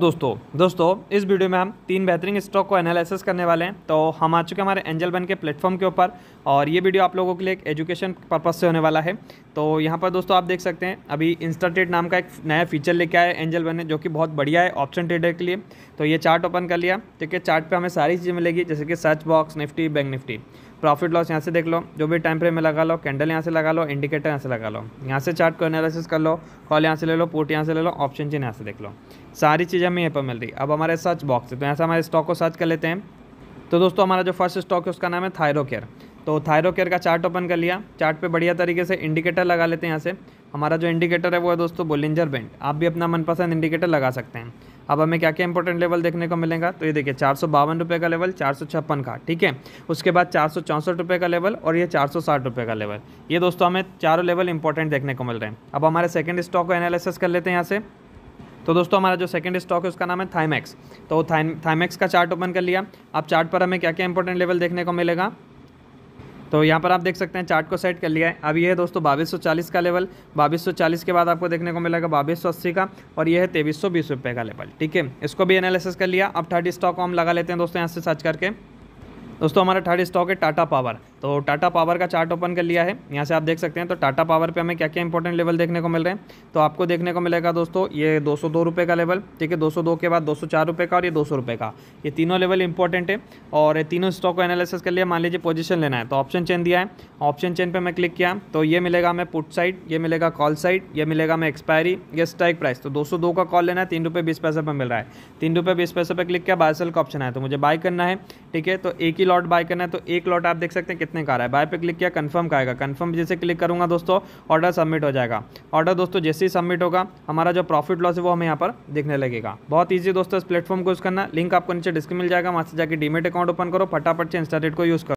दोस्तों दोस्तों इस वीडियो में हम तीन बेहतरीन स्टॉक को एनालिसिस करने वाले हैं तो हम आ चुके हैं हमारे एंजल बन के प्लेटफॉर्म के ऊपर और ये वीडियो आप लोगों के लिए एक एजुकेशन पर्पज से होने वाला है तो यहाँ पर दोस्तों आप देख सकते हैं अभी इंस्टा ट्रेड नाम का एक नया फीचर लेके आया एंजल बन ने जो कि बहुत बढ़िया है ऑप्शन ट्रेडर के लिए तो ये चार्ट ओपन कर लिया ठीक है चार्ट पर हमें सारी चीज़ें मिलेगी जैसे कि search box Nifty bank Nifty profit loss यहाँ से देख लो जो भी टाइम फ्रेम में लगा लो कैंडल यहाँ से लगा लो इंडिकेटर यहाँ से लगा लो यहाँ से चार्ट को एनालिसिस कर लो कॉल यहाँ से ले लो पोर्ट यहाँ से ले लो ऑप्शन चिन्ह यहाँ से देख लो सारी चीज़ें हमें यहाँ पर मिल रही अब हमारे सर्च बॉक्स है तो यहाँ से हमारे स्टॉक को सर्च कर लेते हैं तो दोस्तों हमारा जो फर्स्ट स्टॉक है उसका नाम है थायरोकेयर तो थायरोकेयर का चार्ट ओपन कर लिया चार्ट पे बढ़िया तरीके से इंडिकेटर लगा लेते हैं यहाँ से हमारा जो इंडिकेटर है वो है दोस्तों बोलिंजर बैंड आप भी अपना मनपसंद इंडिकेटर लगा सकते हैं अब हमें क्या क्या इंपॉर्टेंट लेवल देखने को मिलेगा तो ये देखिए चार सौ बावन रुपये का लेवल चार सौ छप्पन का ठीक है उसके बाद चार सौ चौंसठ रुपये का लेवल और ये चार सौ साठ रुपये का लेवल ये दोस्तों हमें चारों लेवल इंपॉर्टेंट देखने को मिल रहे हैं अब हमारे सेकेंड स्टॉक को एनालिसिस कर लेते हैं यहाँ से तो दोस्तों हमारा जो सेकंड स्टॉक है उसका नाम है थाइमैक्स तो थाइमैक्स का चार्ट ओपन कर लिया अब चार्ट पर हमें क्या क्या इंपॉर्टेंट लेवल देखने को मिलेगा तो यहाँ पर आप देख सकते हैं चार्ट को सेट कर लिया है अब ये है दोस्तों बाईस का लेवल बाईस के बाद आपको देखने को मिलेगा बाईस का और ये है तेईस सौ का लेवल ठीक है इसको भी एनालिसिस कर लिया अब थर्टी स्टॉक हम लगा लेते हैं दोस्तों यहाँ से सर्च करके दोस्तों हमारा थर्ड स्टॉक है टाटा पावर तो टाटा पावर का चार्ट ओपन कर लिया है यहाँ से आप देख सकते हैं तो टाटा पावर पे हमें क्या क्या इंपॉर्टेंट लेवल देखने को मिल रहे हैं तो आपको देखने को मिलेगा दोस्तों ये दो सौ का लेवल ठीक है दो के बाद दो का और ये दो का ये तीनों लेवल इंपॉर्टेंट है और ये तीनों स्टॉक को एनालिसिस कर लिया मान लीजिए पोजिशन लेना है तो ऑप्शन चेन दिया है ऑप्शन चेन पर मैं क्लिक किया तो ये मिलेगा हमें पुट साइड ये मिलेगा कॉल साइड ये मिलेगा हमें एक्सपायरी ये स्ट्राइक प्राइस तो दो का कॉल लेना है तीन रुपये बीस पैसे पर मिल रहा है तीन रुपये बीस पैसे पर क्लिक किया बायसल का ऑप्शन है तो मुझे बाय करना है ठीक है तो एक ही लॉट बाय करना है तो एक लॉट आप देख सकते हैं कितने का आ रहा है बाय पे क्लिक किया कंफर्म का आएगा कंफर्म जैसे क्लिक करूंगा दोस्तों ऑर्डर सबमिट हो जाएगा ऑर्डर दोस्तों जैसे ही सबमिट होगा हमारा जो प्रॉफिट लॉस है वो हमें यहाँ पर देखने लगेगा बहुत ईजी दोस्तों इस प्लेटफॉर्म को यूज़ करना लिंक आपको नीचे डिस्क मिल जाएगा वहाँ से जाकर डीमेट अकाउंट ओपन करो फटाफट से इंस्टा को यूज़ करो